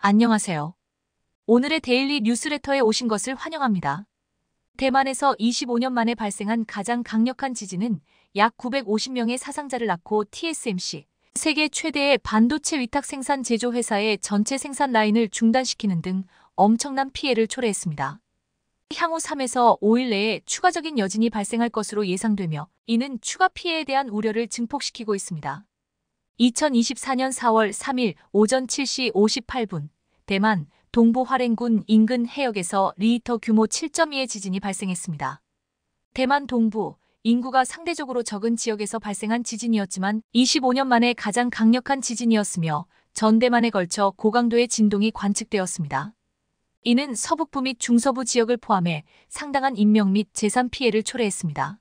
안녕하세요. 오늘의 데일리 뉴스레터에 오신 것을 환영합니다. 대만에서 25년 만에 발생한 가장 강력한 지진은 약 950명의 사상자를 낳고 TSMC, 세계 최대의 반도체 위탁 생산 제조 회사의 전체 생산 라인을 중단시키는 등 엄청난 피해를 초래했습니다. 향후 3에서 5일 내에 추가적인 여진이 발생할 것으로 예상되며 이는 추가 피해에 대한 우려를 증폭시키고 있습니다. 2024년 4월 3일 오전 7시 58분 대만 동부 화랭군 인근 해역에서 리히터 규모 7.2의 지진이 발생했습니다. 대만 동부 인구가 상대적으로 적은 지역에서 발생한 지진이었지만 25년 만에 가장 강력한 지진이었으며 전대만에 걸쳐 고강도의 진동이 관측되었습니다. 이는 서북부 및 중서부 지역을 포함해 상당한 인명 및 재산 피해를 초래했습니다.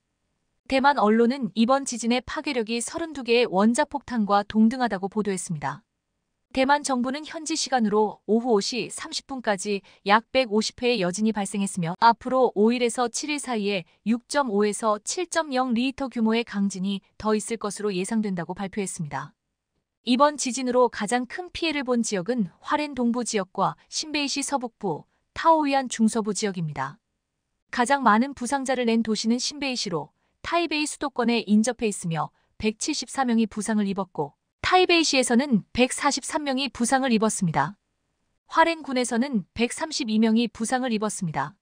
대만 언론은 이번 지진의 파괴력이 32개의 원자폭탄과 동등하다고 보도했습니다. 대만 정부는 현지 시간으로 오후 5시 30분까지 약 150회의 여진이 발생했으며 앞으로 5일에서 7일 사이에 6.5에서 7.0리터 규모의 강진이 더 있을 것으로 예상된다고 발표했습니다. 이번 지진으로 가장 큰 피해를 본 지역은 화롄 동부 지역과 신베이시 서북부, 타오위안 중서부 지역입니다. 가장 많은 부상자를 낸 도시는 신베이시로 타이베이 수도권에 인접해 있으며 174명이 부상을 입었고 타이베이시에서는 143명이 부상을 입었습니다. 화롄군에서는 132명이 부상을 입었습니다.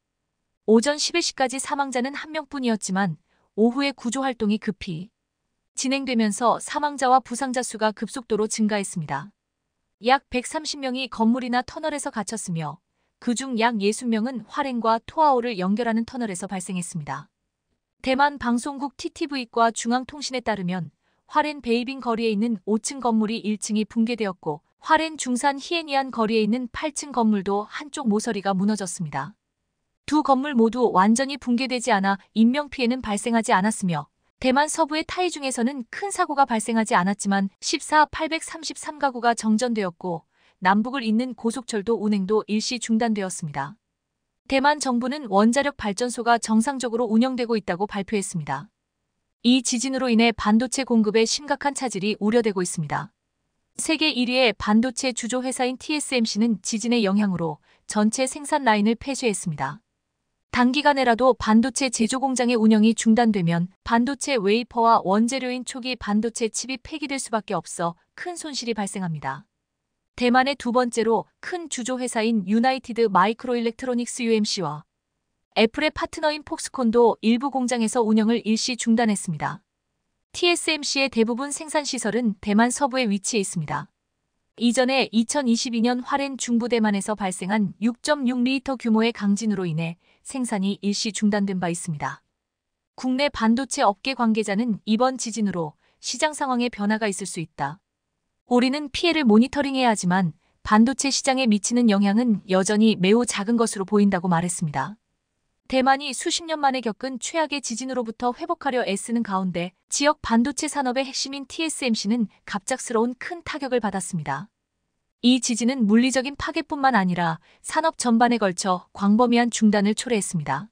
오전 11시까지 사망자는 1명뿐이었지만 오후에 구조활동이 급히 진행되면서 사망자와 부상자 수가 급속도로 증가했습니다. 약 130명이 건물이나 터널에서 갇혔으며 그 중 약 60명은 화롄과 토아오를 연결하는 터널에서 발생했습니다. 대만 방송국 TTV과 중앙통신에 따르면 화롄 베이빙 거리에 있는 5층 건물이 1층이 붕괴되었고 화롄 중산 히에니안 거리에 있는 8층 건물도 한쪽 모서리가 무너졌습니다. 두 건물 모두 완전히 붕괴되지 않아 인명피해는 발생하지 않았으며 대만 서부의 타이중에서는 큰 사고가 발생하지 않았지만 14 833가구가 정전되었고 남북을 잇는 고속철도 운행도 일시 중단되었습니다. 대만 정부는 원자력 발전소가 정상적으로 운영되고 있다고 발표했습니다. 이 지진으로 인해 반도체 공급에 심각한 차질이 우려되고 있습니다. 세계 1위의 반도체 주조 회사인 TSMC는 지진의 영향으로 전체 생산 라인을 폐쇄했습니다. 단기간에라도 반도체 제조 공장의 운영이 중단되면 반도체 웨이퍼와 원재료인 초기 반도체 칩이 폐기될 수밖에 없어 큰 손실이 발생합니다. 대만의 두 번째로 큰 주조회사인 유나이티드 마이크로 일렉트로닉스 UMC와 애플의 파트너인 폭스콘도 일부 공장에서 운영을 일시 중단했습니다. TSMC의 대부분 생산시설은 대만 서부에 위치해 있습니다. 이전에 2022년 화롄 중부 대만에서 발생한 6.6리터 규모의 강진으로 인해 생산이 일시 중단된 바 있습니다. 국내 반도체 업계 관계자는 이번 지진으로 시장 상황에 변화가 있을 수 있다. 우리는 피해를 모니터링해야 하지만 반도체 시장에 미치는 영향은 여전히 매우 작은 것으로 보인다고 말했습니다. 대만이 수십 년 만에 겪은 최악의 지진으로부터 회복하려 애쓰는 가운데 지역 반도체 산업의 핵심인 TSMC는 갑작스러운 큰 타격을 받았습니다. 이 지진은 물리적인 파괴뿐만 아니라 산업 전반에 걸쳐 광범위한 중단을 초래했습니다.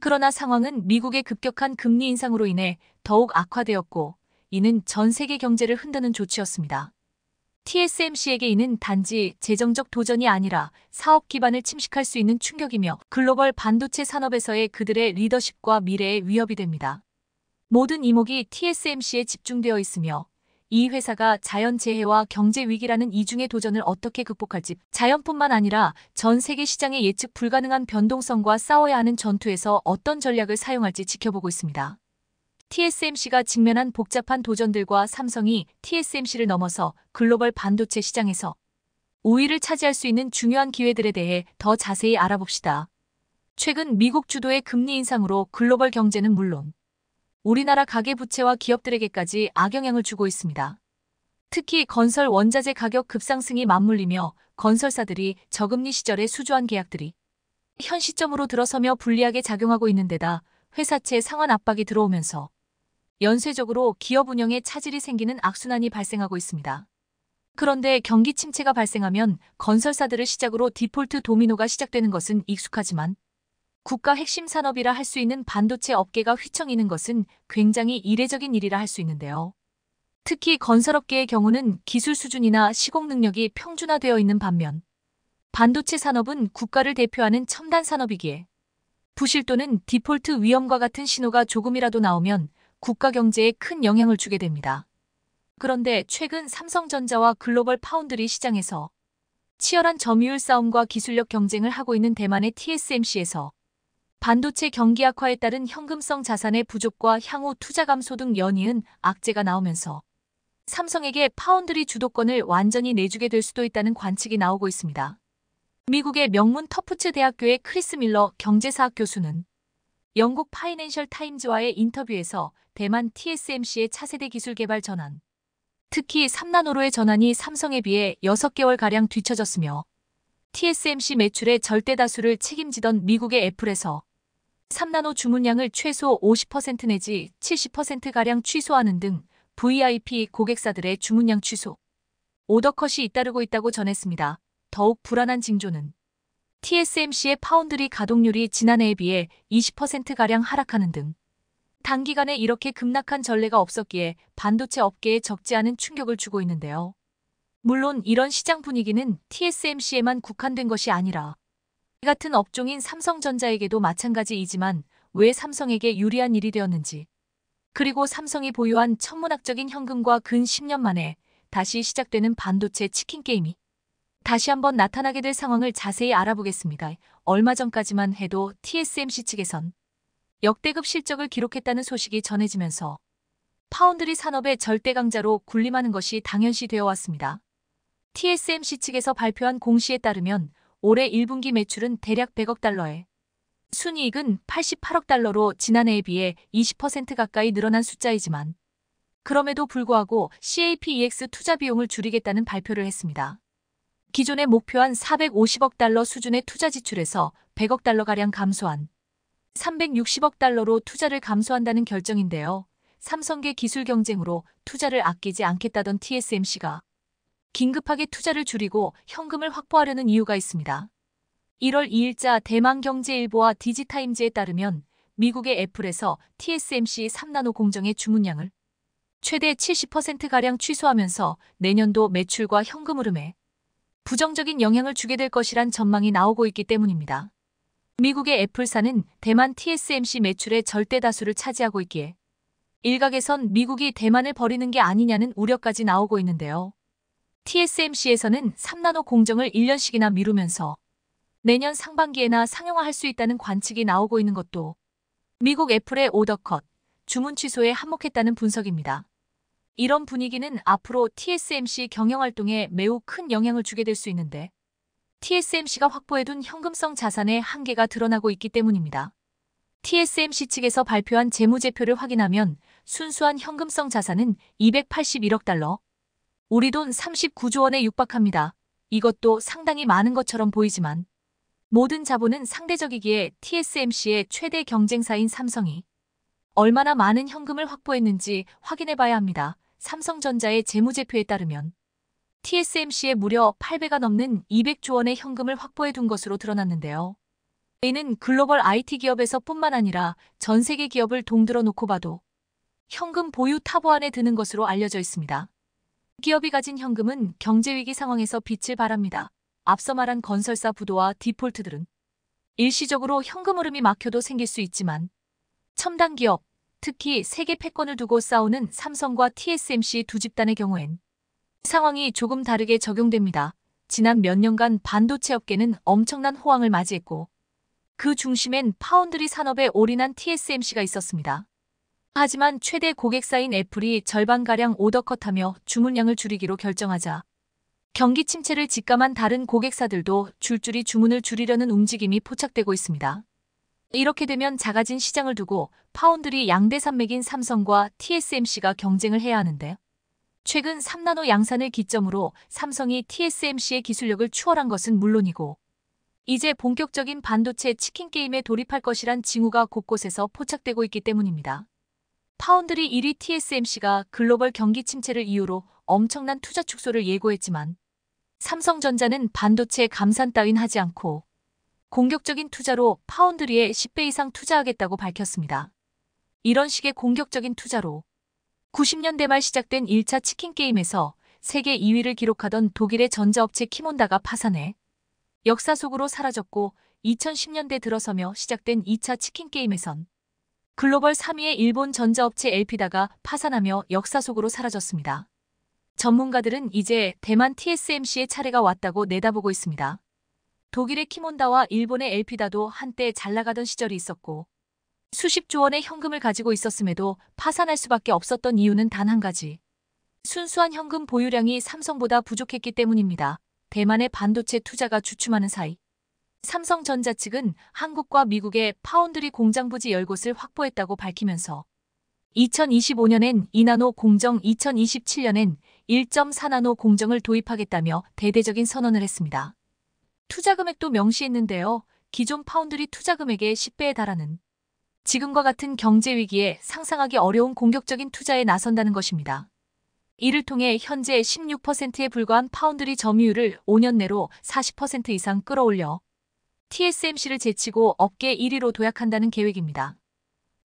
그러나 상황은 미국의 급격한 금리 인상으로 인해 더욱 악화되었고 이는 전 세계 경제를 흔드는 조치였습니다. TSMC에게 이는 단지 재정적 도전이 아니라 사업 기반을 침식할 수 있는 충격이며 글로벌 반도체 산업에서의 그들의 리더십과 미래에 위협이 됩니다. 모든 이목이 TSMC에 집중되어 있으며 이 회사가 자연재해와 경제위기라는 이중의 도전을 어떻게 극복할지 자연뿐만 아니라 전 세계 시장의 예측 불가능한 변동성과 싸워야 하는 전투에서 어떤 전략을 사용할지 지켜보고 있습니다. TSMC가 직면한 복잡한 도전들과 삼성이 TSMC를 넘어서 글로벌 반도체 시장에서 5위를 차지할 수 있는 중요한 기회들에 대해 더 자세히 알아봅시다. 최근 미국 주도의 금리 인상으로 글로벌 경제는 물론 우리나라 가계부채와 기업들에게까지 악영향을 주고 있습니다. 특히 건설 원자재 가격 급상승이 맞물리며 건설사들이 저금리 시절에 수주한 계약들이 현 시점으로 들어서며 불리하게 작용하고 있는 데다 회사채 상환 압박이 들어오면서 연쇄적으로 기업 운영에 차질이 생기는 악순환이 발생하고 있습니다. 그런데 경기 침체가 발생하면 건설사들을 시작으로 디폴트 도미노가 시작되는 것은 익숙하지만 국가 핵심 산업이라 할 수 있는 반도체 업계가 휘청이는 것은 굉장히 이례적인 일이라 할 수 있는데요. 특히 건설업계의 경우는 기술 수준이나 시공 능력이 평준화되어 있는 반면 반도체 산업은 국가를 대표하는 첨단 산업이기에 부실 또는 디폴트 위험과 같은 신호가 조금이라도 나오면 국가 경제에 큰 영향을 주게 됩니다. 그런데 최근 삼성전자와 글로벌 파운드리 시장에서 치열한 점유율 싸움과 기술력 경쟁을 하고 있는 대만의 TSMC에서 반도체 경기 악화에 따른 현금성 자산의 부족과 향후 투자 감소 등 연이은 악재가 나오면서 삼성에게 파운드리 주도권을 완전히 내주게 될 수도 있다는 관측이 나오고 있습니다. 미국의 명문 터프츠 대학교의 크리스 밀러 경제사학 교수는 영국 파이낸셜 타임즈와의 인터뷰에서 대만 TSMC의 차세대 기술 개발 전환, 특히 3나노로의 전환이 삼성에 비해 6개월가량 뒤처졌으며 TSMC 매출의 절대 다수를 책임지던 미국의 애플에서 3나노 주문량을 최소 50% 내지 70%가량 취소하는 등 VIP 고객사들의 주문량 취소, 오더컷이 잇따르고 있다고 전했습니다. 더욱 불안한 징조는 TSMC의 파운드리 가동률이 지난해에 비해 20%가량 하락하는 등 단기간에 이렇게 급락한 전례가 없었기에 반도체 업계에 적지 않은 충격을 주고 있는데요. 물론 이런 시장 분위기는 TSMC에만 국한된 것이 아니라 같은 업종인 삼성전자에게도 마찬가지이지만 왜 삼성에게 유리한 일이 되었는지 그리고 삼성이 보유한 천문학적인 현금과 근 10년 만에 다시 시작되는 반도체 치킨게임이 다시 한번 나타나게 될 상황을 자세히 알아보겠습니다. 얼마 전까지만 해도 TSMC 측에선 역대급 실적을 기록했다는 소식이 전해지면서 파운드리 산업의 절대 강자로 군림하는 것이 당연시 되어 왔습니다. TSMC 측에서 발표한 공시에 따르면 올해 1분기 매출은 대략 100억 달러에 순이익은 88억 달러로 지난해에 비해 20% 가까이 늘어난 숫자이지만 그럼에도 불구하고 CAPEX 투자 비용을 줄이겠다는 발표를 했습니다. 기존의 목표한 450억 달러 수준의 투자 지출에서 100억 달러가량 감소한 360억 달러로 투자를 감소한다는 결정인데요. 삼성계 기술 경쟁으로 투자를 아끼지 않겠다던 TSMC가 긴급하게 투자를 줄이고 현금을 확보하려는 이유가 있습니다. 1월 2일자 대만경제일보와 디지타임즈에 따르면 미국의 애플에서 TSMC 3나노 공정의 주문량을 최대 70%가량 취소하면서 내년도 매출과 현금 흐름에 부정적인 영향을 주게 될 것이란 전망이 나오고 있기 때문입니다. 미국의 애플사는 대만 TSMC 매출의 절대 다수를 차지하고 있기에 일각에선 미국이 대만을 버리는 게 아니냐는 우려까지 나오고 있는데요. TSMC에서는 3나노 공정을 1년씩이나 미루면서 내년 상반기에나 상용화할 수 있다는 관측이 나오고 있는 것도 미국 애플의 오더컷, 주문 취소에 한몫했다는 분석입니다. 이런 분위기는 앞으로 TSMC 경영활동에 매우 큰 영향을 주게 될 수 있는데 TSMC가 확보해둔 현금성 자산의 한계가 드러나고 있기 때문입니다. TSMC 측에서 발표한 재무제표를 확인하면 순수한 현금성 자산은 281억 달러, 우리 돈 39조 원에 육박합니다. 이것도 상당히 많은 것처럼 보이지만 모든 자본은 상대적이기에 TSMC의 최대 경쟁사인 삼성이 얼마나 많은 현금을 확보했는지 확인해봐야 합니다. 삼성전자의 재무제표에 따르면 TSMC에 무려 8배가 넘는 200조 원의 현금을 확보해 둔 것으로 드러났는데요. A는 글로벌 IT 기업에서 뿐만 아니라 전 세계 기업을 동들어 놓고 봐도 현금 보유 타보 안에 드는 것으로 알려져 있습니다. 기업이 가진 현금은 경제위기 상황에서 빛을 발합니다. 앞서 말한 건설사 부도와 디폴트들은 일시적으로 현금 흐름이 막혀도 생길 수 있지만 첨단 기업, 특히 세계 패권을 두고 싸우는 삼성과 TSMC 두 집단의 경우엔 상황이 조금 다르게 적용됩니다. 지난 몇 년간 반도체 업계는 엄청난 호황을 맞이했고 그 중심엔 파운드리 산업에 올인한 TSMC가 있었습니다. 하지만 최대 고객사인 애플이 절반가량 오더컷하며 주문량을 줄이기로 결정하자 경기 침체를 직감한 다른 고객사들도 줄줄이 주문을 줄이려는 움직임이 포착되고 있습니다. 이렇게 되면 작아진 시장을 두고 파운드리 양대 산맥인 삼성과 TSMC가 경쟁을 해야 하는데요. 최근 3나노 양산을 기점으로 삼성이 TSMC의 기술력을 추월한 것은 물론이고 이제 본격적인 반도체 치킨 게임에 돌입할 것이란 징후가 곳곳에서 포착되고 있기 때문입니다. 파운드리 1위 TSMC가 글로벌 경기 침체를 이유로 엄청난 투자 축소를 예고했지만 삼성전자는 반도체 감산 따윈 하지 않고 공격적인 투자로 파운드리에 10배 이상 투자하겠다고 밝혔습니다. 이런 식의 공격적인 투자로 90년대 말 시작된 1차 치킨 게임에서 세계 2위를 기록하던 독일의 전자업체 키몬다가 파산해 역사 속으로 사라졌고 2010년대 들어서며 시작된 2차 치킨 게임에선 글로벌 3위의 일본 전자업체 엘피다가 파산하며 역사 속으로 사라졌습니다. 전문가들은 이제 대만 TSMC의 차례가 왔다고 내다보고 있습니다. 독일의 키몬다와 일본의 엘피다도 한때 잘 나가던 시절이 있었고 수십조 원의 현금을 가지고 있었음에도 파산할 수밖에 없었던 이유는 단 한 가지. 순수한 현금 보유량이 삼성보다 부족했기 때문입니다. 대만의 반도체 투자가 주춤하는 사이. 삼성전자 측은 한국과 미국의 파운드리 공장 부지 10곳을 확보했다고 밝히면서 2025년엔 2나노 공정 2027년엔 1.4나노 공정을 도입하겠다며 대대적인 선언을 했습니다. 투자 금액도 명시했는데요. 기존 파운드리 투자 금액의 10배에 달하는 지금과 같은 경제 위기에 상상하기 어려운 공격적인 투자에 나선다는 것입니다. 이를 통해 현재 16%에 불과한 파운드리 점유율을 5년 내로 40% 이상 끌어올려 TSMC를 제치고 업계 1위로 도약한다는 계획입니다.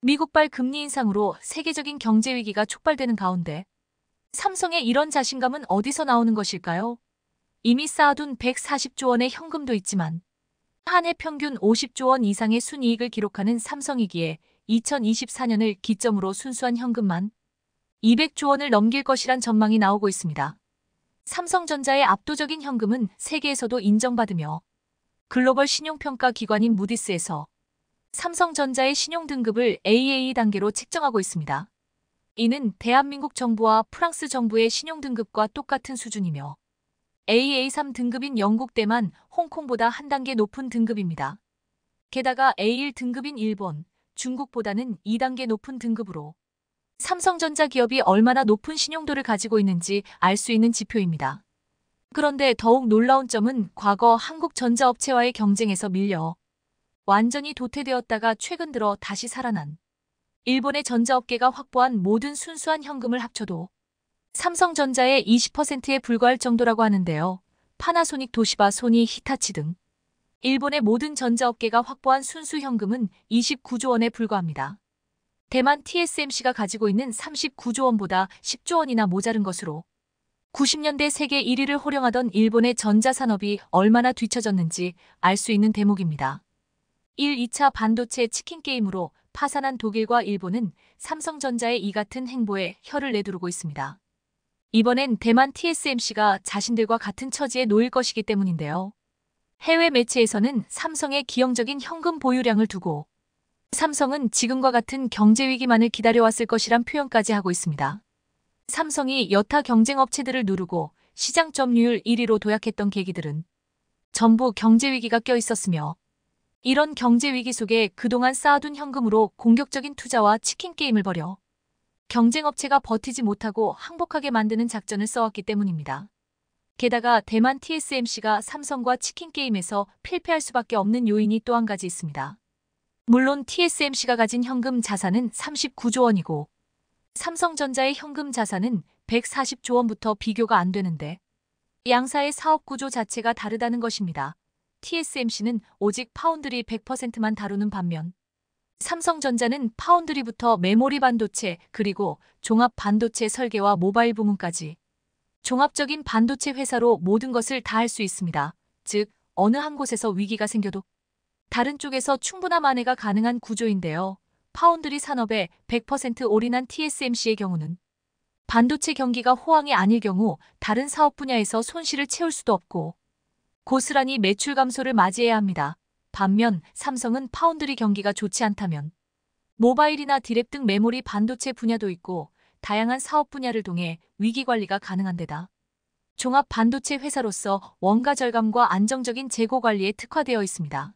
미국발 금리 인상으로 세계적인 경제 위기가 촉발되는 가운데 삼성의 이런 자신감은 어디서 나오는 것일까요? 이미 쌓아둔 140조 원의 현금도 있지만 한 해 평균 50조 원 이상의 순이익을 기록하는 삼성이기에 2024년을 기점으로 순수한 현금만 200조 원을 넘길 것이란 전망이 나오고 있습니다. 삼성전자의 압도적인 현금은 세계에서도 인정받으며 글로벌 신용평가 기관인 무디스에서 삼성전자의 신용등급을 AA e 단계로 책정하고 있습니다. 이는 대한민국 정부와 프랑스 정부의 신용등급과 똑같은 수준이며 AA3 등급인 영국, 대만, 홍콩보다 한 단계 높은 등급입니다. 게다가 A1 등급인 일본, 중국보다는 2단계 높은 등급으로 삼성전자 기업이 얼마나 높은 신용도를 가지고 있는지 알 수 있는 지표입니다. 그런데 더욱 놀라운 점은 과거 한국 전자업체와의 경쟁에서 밀려 완전히 도태되었다가 최근 들어 다시 살아난 일본의 전자업계가 확보한 모든 순수한 현금을 합쳐도 삼성전자의 20%에 불과할 정도라고 하는데요. 파나소닉, 도시바, 소니, 히타치 등 일본의 모든 전자업계가 확보한 순수 현금은 29조 원에 불과합니다. 대만 TSMC가 가지고 있는 39조 원보다 10조 원이나 모자른 것으로 90년대 세계 1위를 호령하던 일본의 전자산업이 얼마나 뒤처졌는지 알 수 있는 대목입니다. 1, 2차 반도체 치킨게임으로 파산한 독일과 일본은 삼성전자의 이 같은 행보에 혀를 내두르고 있습니다. 이번엔 대만 TSMC가 자신들과 같은 처지에 놓일 것이기 때문인데요. 해외 매체에서는 삼성의 기형적인 현금 보유량을 두고 삼성은 지금과 같은 경제 위기만을 기다려왔을 것이란 표현까지 하고 있습니다. 삼성이 여타 경쟁 업체들을 누르고 시장 점유율 1위로 도약했던 계기들은 전부 경제 위기가 껴 있었으며 이런 경제 위기 속에 그동안 쌓아둔 현금으로 공격적인 투자와 치킨 게임을 벌여 경쟁업체가 버티지 못하고 항복하게 만드는 작전을 써왔기 때문입니다. 게다가 대만 TSMC가 삼성과 치킨게임에서 필패할 수밖에 없는 요인이 또 한 가지 있습니다. 물론 TSMC가 가진 현금 자산은 39조 원이고 삼성전자의 현금 자산은 140조 원부터 비교가 안 되는데 양사의 사업 구조 자체가 다르다는 것입니다. TSMC는 오직 파운드리 100%만 다루는 반면 삼성전자는 파운드리부터 메모리 반도체 그리고 종합 반도체 설계와 모바일 부문까지 종합적인 반도체 회사로 모든 것을 다 할 수 있습니다. 즉 어느 한 곳에서 위기가 생겨도 다른 쪽에서 충분한 만회가 가능한 구조인데요. 파운드리 산업에 100% 올인한 TSMC의 경우는 반도체 경기가 호황이 아닐 경우 다른 사업 분야에서 손실을 채울 수도 없고 고스란히 매출 감소를 맞이해야 합니다. 반면 삼성은 파운드리 경기가 좋지 않다면 모바일이나 디랩 등 메모리 반도체 분야도 있고 다양한 사업 분야를 통해 위기 관리가 가능한 데다. 종합 반도체 회사로서 원가 절감과 안정적인 재고 관리에 특화되어 있습니다.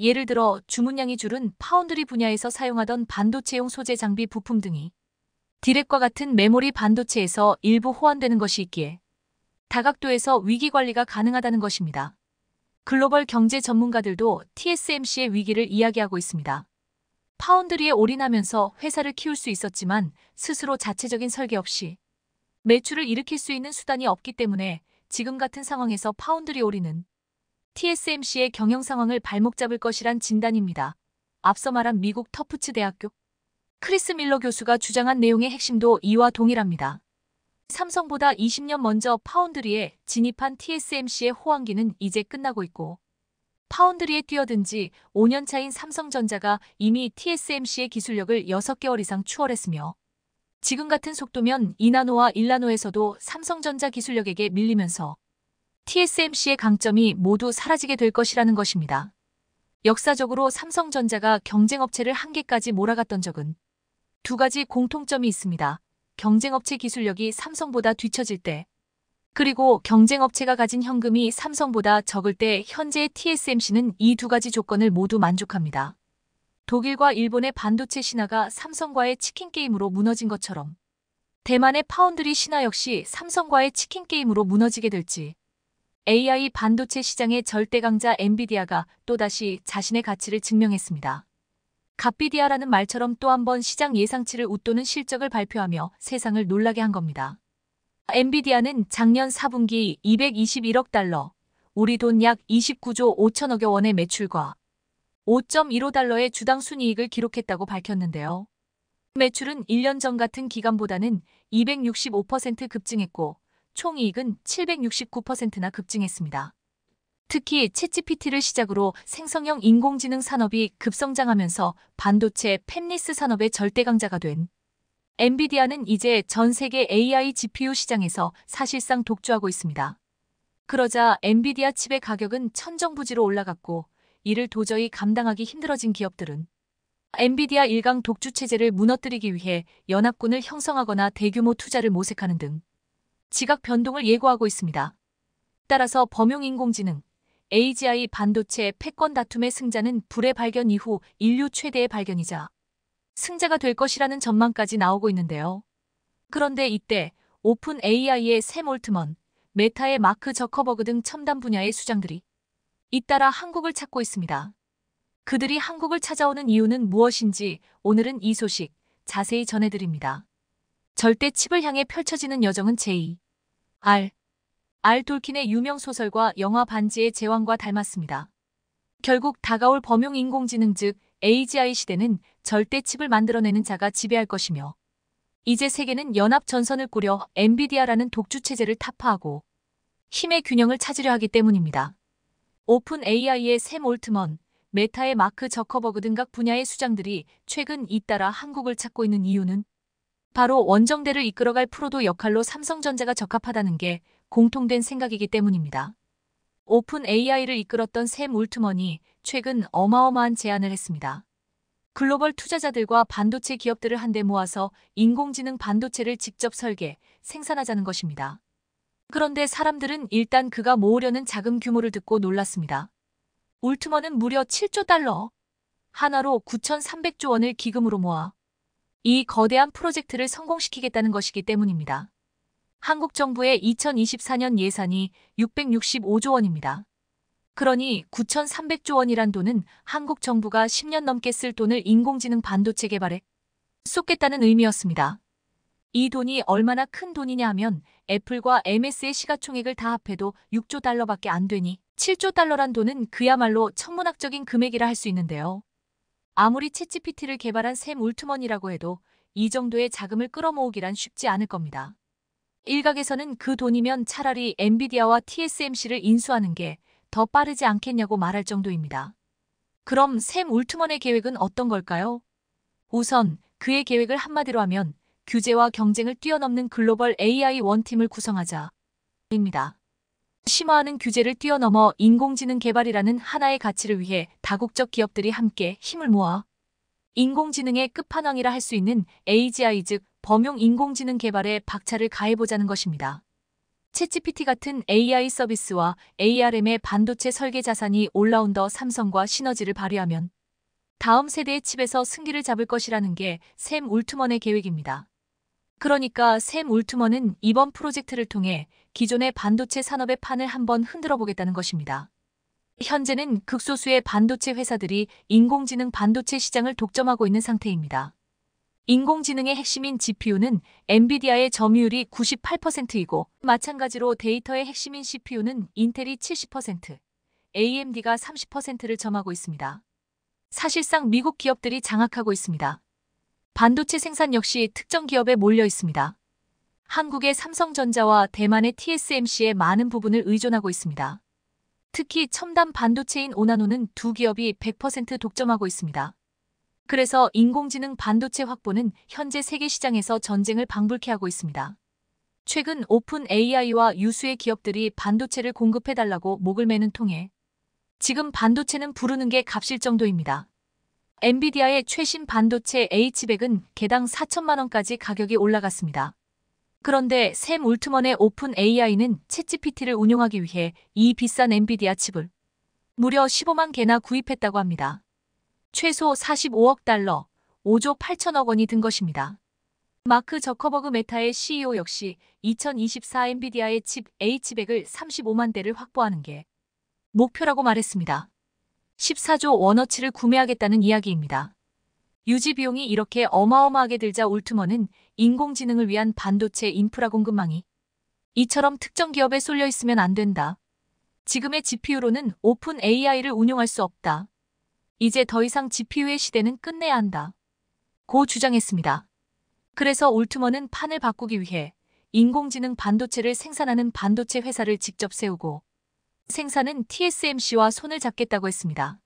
예를 들어 주문량이 줄은 파운드리 분야에서 사용하던 반도체용 소재 장비 부품 등이 디렉과 같은 메모리 반도체에서 일부 호환되는 것이 있기에 다각도에서 위기 관리가 가능하다는 것입니다. 글로벌 경제 전문가들도 TSMC의 위기를 이야기하고 있습니다. 파운드리에 올인하면서 회사를 키울 수 있었지만 스스로 자체적인 설계 없이 매출을 일으킬 수 있는 수단이 없기 때문에 지금 같은 상황에서 파운드리 올인은 TSMC의 경영 상황을 발목 잡을 것이란 진단입니다. 앞서 말한 미국 터프츠 대학교 크리스 밀러 교수가 주장한 내용의 핵심도 이와 동일합니다. 삼성보다 20년 먼저 파운드리에 진입한 TSMC의 호황기는 이제 끝나고 있고 파운드리에 뛰어든 지 5년 차인 삼성전자가 이미 TSMC의 기술력을 6개월 이상 추월했으며 지금 같은 속도면 2나노와 1나노에서도 삼성전자 기술력에게 밀리면서 TSMC의 강점이 모두 사라지게 될 것이라는 것입니다. 역사적으로 삼성전자가 경쟁업체를 한계까지 몰아갔던 적은 두 가지 공통점이 있습니다. 경쟁업체 기술력이 삼성보다 뒤처질 때 그리고 경쟁업체가 가진 현금이 삼성보다 적을 때 현재 TSMC는 이 두 가지 조건을 모두 만족합니다. 독일과 일본의 반도체 신화가 삼성과의 치킨게임으로 무너진 것처럼 대만의 파운드리 신화 역시 삼성과의 치킨게임으로 무너지게 될지 AI 반도체 시장의 절대강자 엔비디아가 또다시 자신의 가치를 증명했습니다. 갑비디아라는 말처럼 또 한 번 시장 예상치를 웃도는 실적을 발표하며 세상을 놀라게 한 겁니다. 엔비디아는 작년 4분기 221억 달러, 우리 돈 약 29조 5천억여 원의 매출과 5.15달러의 주당 순이익을 기록했다고 밝혔는데요. 매출은 1년 전 같은 기간보다는 265% 급증했고 총이익은 769%나 급증했습니다. 특히 챗 g 피티를 시작으로 생성형 인공지능 산업이 급성장하면서 반도체 팹리스 산업의 절대강자가 된 엔비디아는 이제 전 세계 AI GPU 시장에서 사실상 독주하고 있습니다. 그러자 엔비디아 칩의 가격은 천정부지로 올라갔고 이를 도저히 감당하기 힘들어진 기업들은 엔비디아 일강 독주 체제를 무너뜨리기 위해 연합군을 형성하거나 대규모 투자를 모색하는 등 지각 변동을 예고하고 있습니다. 따라서 범용 인공지능, AGI 반도체 패권 다툼의 승자는 불의 발견 이후 인류 최대의 발견이자 승자가 될 것이라는 전망까지 나오고 있는데요. 그런데 이때 오픈 AI의 샘 올트먼, 메타의 마크 저커버그 등 첨단 분야의 수장들이 잇따라 한국을 찾고 있습니다. 그들이 한국을 찾아오는 이유는 무엇인지 오늘은 이 소식 자세히 전해드립니다. 절대 칩을 향해 펼쳐지는 여정은 제2. R. 알 톨킨의 유명 소설과 영화 반지의 제왕과 닮았습니다. 결국 다가올 범용 인공지능 즉 AGI 시대는 절대 칩을 만들어내는 자가 지배할 것이며 이제 세계는 연합 전선을 꾸려 엔비디아라는 독주 체제를 타파하고 힘의 균형을 찾으려 하기 때문입니다. 오픈 AI의 샘 올트먼, 메타의 마크 저커버그 등 각 분야의 수장들이 최근 잇따라 한국을 찾고 있는 이유는 바로 원정대를 이끌어갈 프로도 역할로 삼성전자가 적합하다는 게 공통된 생각이기 때문입니다. 오픈 AI를 이끌었던 샘 울트먼이 최근 어마어마한 제안을 했습니다. 글로벌 투자자들과 반도체 기업들을 한데 모아서 인공지능 반도체를 직접 설계, 생산하자는 것입니다. 그런데 사람들은 일단 그가 모으려는 자금 규모를 듣고 놀랐습니다. 울트먼은 무려 7조 달러, 하나로 9,300조 원을 기금으로 모아 이 거대한 프로젝트를 성공시키겠다는 것이기 때문입니다. 한국 정부의 2024년 예산이 665조 원입니다. 그러니 9,300조 원이란 돈은 한국 정부가 10년 넘게 쓸 돈을 인공지능 반도체 개발에 쏟겠다는 의미였습니다. 이 돈이 얼마나 큰 돈이냐 하면 애플과 MS의 시가총액을 다 합해도 6조 달러밖에 안 되니 7조 달러란 돈은 그야말로 천문학적인 금액이라 할 수 있는데요. 아무리 챗 g 피티를 개발한 샘 울트먼이라고 해도 이 정도의 자금을 끌어모으기란 쉽지 않을 겁니다. 일각에서는 그 돈이면 차라리 엔비디아와 TSMC를 인수하는 게 더 빠르지 않겠냐고 말할 정도입니다. 그럼 샘 울트먼의 계획은 어떤 걸까요? 우선 그의 계획을 한마디로 하면 규제와 경쟁을 뛰어넘는 글로벌 AI 원팀을 구성하자 입니다. 심화하는 규제를 뛰어넘어 인공지능 개발이라는 하나의 가치를 위해 다국적 기업들이 함께 힘을 모아 인공지능의 끝판왕이라 할 수 있는 AGI 즉 범용 인공지능 개발에 박차를 가해보자는 것입니다. 챗GPT 같은 AI 서비스와 ARM의 반도체 설계 자산이 올라온더 삼성과 시너지를 발휘하면 다음 세대의 칩에서 승기를 잡을 것이라는 게 샘 울트먼의 계획입니다. 그러니까 샘 울트먼은 이번 프로젝트를 통해 기존의 반도체 산업의 판을 한번 흔들어 보겠다는 것입니다. 현재는 극소수의 반도체 회사들이 인공지능 반도체 시장을 독점하고 있는 상태입니다. 인공지능의 핵심인 GPU는 엔비디아의 점유율이 98%이고 마찬가지로 데이터의 핵심인 CPU는 인텔이 70%, AMD가 30%를 점하고 있습니다. 사실상 미국 기업들이 장악하고 있습니다. 반도체 생산 역시 특정 기업에 몰려 있습니다. 한국의 삼성전자와 대만의 TSMC의 많은 부분을 의존하고 있습니다. 특히 첨단 반도체인 오나노는 두 기업이 100% 독점하고 있습니다. 그래서 인공지능 반도체 확보는 현재 세계 시장에서 전쟁을 방불케 하고 있습니다. 최근 오픈 AI와 유수의 기업들이 반도체를 공급해달라고 목을 매는 통에 지금 반도체는 부르는 게 값일 정도입니다. 엔비디아의 최신 반도체 H100은 개당 4천만 원까지 가격이 올라갔습니다. 그런데 샘 울트먼의 오픈 AI는 챗GPT를 운용하기 위해 이 비싼 엔비디아 칩을 무려 15만 개나 구입했다고 합니다. 최소 45억 달러, 5조 8천억 원이 든 것입니다. 마크 저커버그 메타의 CEO 역시 2024 엔비디아의 칩 H100을 35만 대를 확보하는 게 목표라고 말했습니다. 14조 원어치를 구매하겠다는 이야기입니다. 유지 비용이 이렇게 어마어마하게 들자 울트먼은 인공지능을 위한 반도체 인프라 공급망이 이처럼 특정 기업에 쏠려 있으면 안 된다. 지금의 GPU로는 오픈 AI를 운용할 수 없다. 이제 더 이상 GPU의 시대는 끝내야 한다. 고 주장했습니다. 그래서 울트먼은 판을 바꾸기 위해 인공지능 반도체를 생산하는 반도체 회사를 직접 세우고 생산은 TSMC와 손을 잡겠다고 했습니다.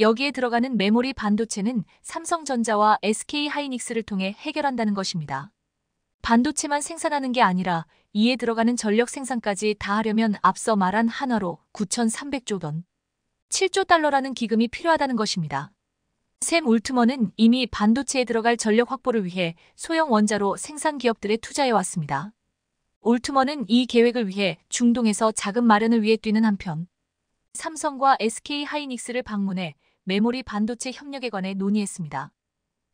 여기에 들어가는 메모리 반도체는 삼성전자와 SK하이닉스를 통해 해결한다는 것입니다. 반도체만 생산하는 게 아니라 이에 들어가는 전력 생산까지 다 하려면 앞서 말한 한화로 9,300조 원, 7조 달러라는 기금이 필요하다는 것입니다. 샘 울트먼은 이미 반도체에 들어갈 전력 확보를 위해 소형 원자로 생산 기업들에 투자해왔습니다. 울트먼은 이 계획을 위해 중동에서 자금 마련을 위해 뛰는 한편 삼성과 SK하이닉스를 방문해 메모리 반도체 협력에 관해 논의했습니다.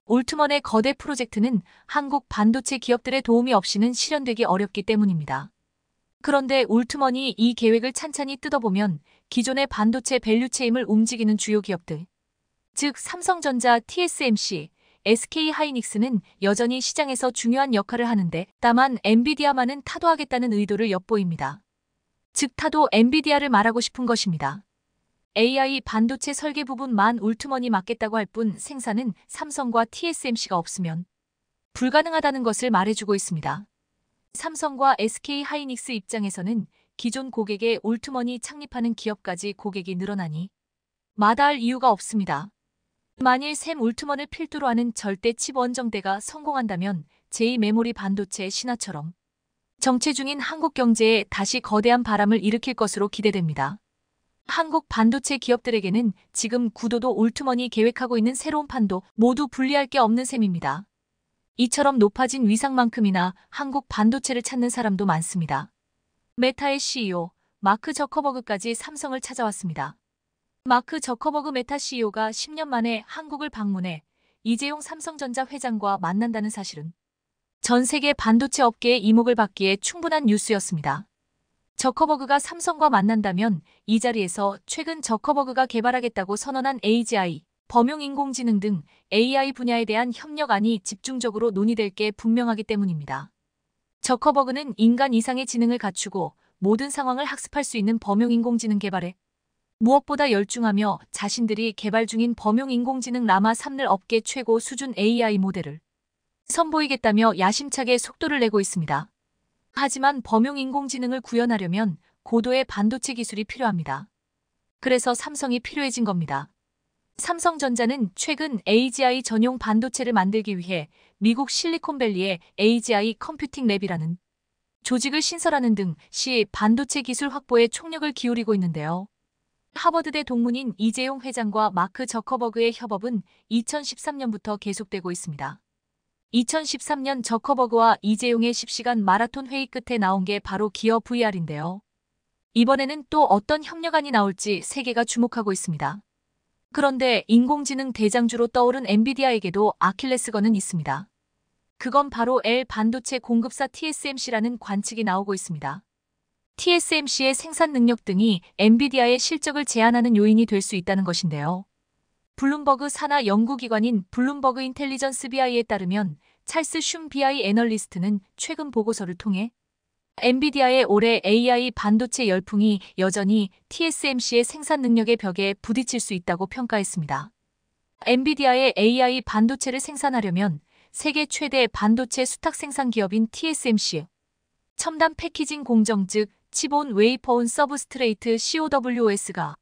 올트먼의 거대 프로젝트는 한국 반도체 기업들의 도움이 없이는 실현되기 어렵기 때문입니다. 그런데 올트먼이 이 계획을 찬찬히 뜯어보면 기존의 반도체 밸류체임을 움직이는 주요 기업들, 즉 삼성전자, TSMC, SK하이닉스는 여전히 시장에서 중요한 역할을 하는데 다만 엔비디아만은 타도하겠다는 의도를 엿보입니다. 즉 타도 엔비디아를 말하고 싶은 것입니다. AI 반도체 설계 부분만 올트머니 맡겠다고 할 뿐 생산은 삼성과 TSMC가 없으면 불가능하다는 것을 말해주고 있습니다. 삼성과 SK 하이닉스 입장에서는 기존 고객의 올트머니 창립하는 기업까지 고객이 늘어나니 마다할 이유가 없습니다. 만일 샘 올트먼을 필두로 하는 절대 칩 원정대가 성공한다면 제2 메모리 반도체 신화처럼 정체 중인 한국 경제에 다시 거대한 바람을 일으킬 것으로 기대됩니다. 한국 반도체 기업들에게는 지금 구도도 올트머니 계획하고 있는 새로운 판도 모두 분리할 게 없는 셈입니다. 이처럼 높아진 위상만큼이나 한국 반도체를 찾는 사람도 많습니다. 메타의 CEO 마크 저커버그까지 삼성을 찾아왔습니다. 마크 저커버그 메타 CEO가 10년 만에 한국을 방문해 이재용 삼성전자 회장과 만난다는 사실은 전 세계 반도체 업계의 이목을 받기에 충분한 뉴스였습니다. 저커버그가 삼성과 만난다면 이 자리에서 최근 저커버그가 개발하겠다고 선언한 AGI, 범용 인공지능 등 AI 분야에 대한 협력안이 집중적으로 논의될 게 분명하기 때문입니다. 저커버그는 인간 이상의 지능을 갖추고 모든 상황을 학습할 수 있는 범용 인공지능 개발에 무엇보다 열중하며 자신들이 개발 중인 범용 인공지능 라마 3를 업계 최고 수준 AI 모델을 선보이겠다며 야심차게 속도를 내고 있습니다. 하지만 범용 인공지능을 구현하려면 고도의 반도체 기술이 필요합니다. 그래서 삼성이 필요해진 겁니다. 삼성전자는 최근 AGI 전용 반도체를 만들기 위해 미국 실리콘밸리의 AGI 컴퓨팅 랩이라는 조직을 신설하는 등 시 반도체 기술 확보에 총력을 기울이고 있는데요. 하버드대 동문인 이재용 회장과 마크 저커버그의 협업은 2013년부터 계속되고 있습니다. 2013년 저커버그와 이재용의 10시간 마라톤 회의 끝에 나온 게 바로 기어 VR인데요. 이번에는 또 어떤 협력안이 나올지 세계가 주목하고 있습니다. 그런데 인공지능 대장주로 떠오른 엔비디아에게도 아킬레스건은 있습니다. 그건 바로 L 반도체 공급사 TSMC라는 관측이 나오고 있습니다. TSMC의 생산 능력 등이 엔비디아의 실적을 제한하는 요인이 될 수 있다는 것인데요. 블룸버그 산하 연구기관인 블룸버그 인텔리전스 BI에 따르면 찰스 슘 BI 애널리스트는 최근 보고서를 통해 엔비디아의 올해 AI 반도체 열풍이 여전히 TSMC의 생산 능력의 벽에 부딪힐 수 있다고 평가했습니다. 엔비디아의 AI 반도체를 생산하려면 세계 최대 반도체 수탁 생산 기업인 TSMC, 첨단 패키징 공정 즉 칩온 웨이퍼온 서브스트레이트 COWS가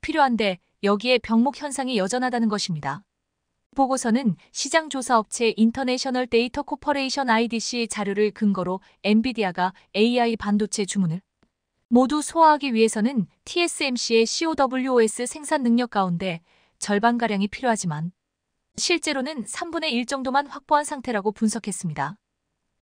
필요한데 여기에 병목 현상이 여전하다는 것입니다. 보고서는 시장조사업체 인터내셔널 데이터 코퍼레이션 IDC 자료를 근거로 엔비디아가 AI 반도체 주문을 모두 소화하기 위해서는 TSMC의 COWOS 생산 능력 가운데 절반가량이 필요하지만 실제로는 3분의 1 정도만 확보한 상태라고 분석했습니다.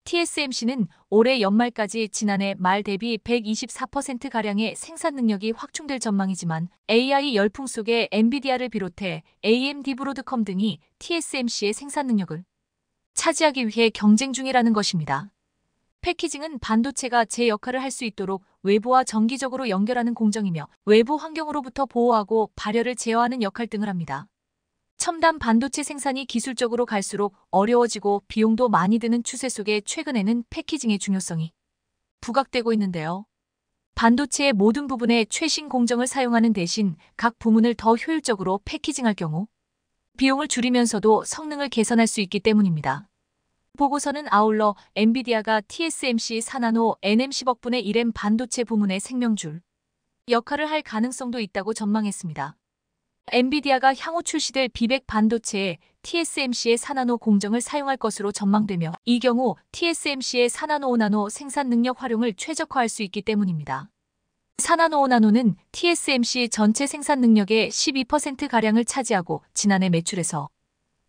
TSMC는 올해 연말까지 지난해 말 대비 124%가량의 생산 능력이 확충될 전망이지만 AI 열풍 속에 엔비디아를 비롯해 AMD 브로드컴 등이 TSMC의 생산 능력을 차지하기 위해 경쟁 중이라는 것입니다. 패키징은 반도체가 제 역할을 할 수 있도록 외부와 정기적으로 연결하는 공정이며 외부 환경으로부터 보호하고 발열을 제어하는 역할 등을 합니다. 첨단 반도체 생산이 기술적으로 갈수록 어려워지고 비용도 많이 드는 추세 속에 최근에는 패키징의 중요성이 부각되고 있는데요. 반도체의 모든 부분에 최신 공정을 사용하는 대신 각 부문을 더 효율적으로 패키징할 경우 비용을 줄이면서도 성능을 개선할 수 있기 때문입니다. 보고서는 아울러 엔비디아가 TSMC 산나노 NM10억분의 1M 반도체 부문의 생명줄 역할을 할 가능성도 있다고 전망했습니다. 엔비디아가 향후 출시될 비백 반도체에 TSMC의 사나노 공정을 사용할 것으로 전망되며 이 경우 TSMC의 사나노 오나노 생산 능력 활용을 최적화할 수 있기 때문입니다. 사나노 오나노는 TSMC 전체 생산 능력의 12%가량을 차지하고 지난해 매출에서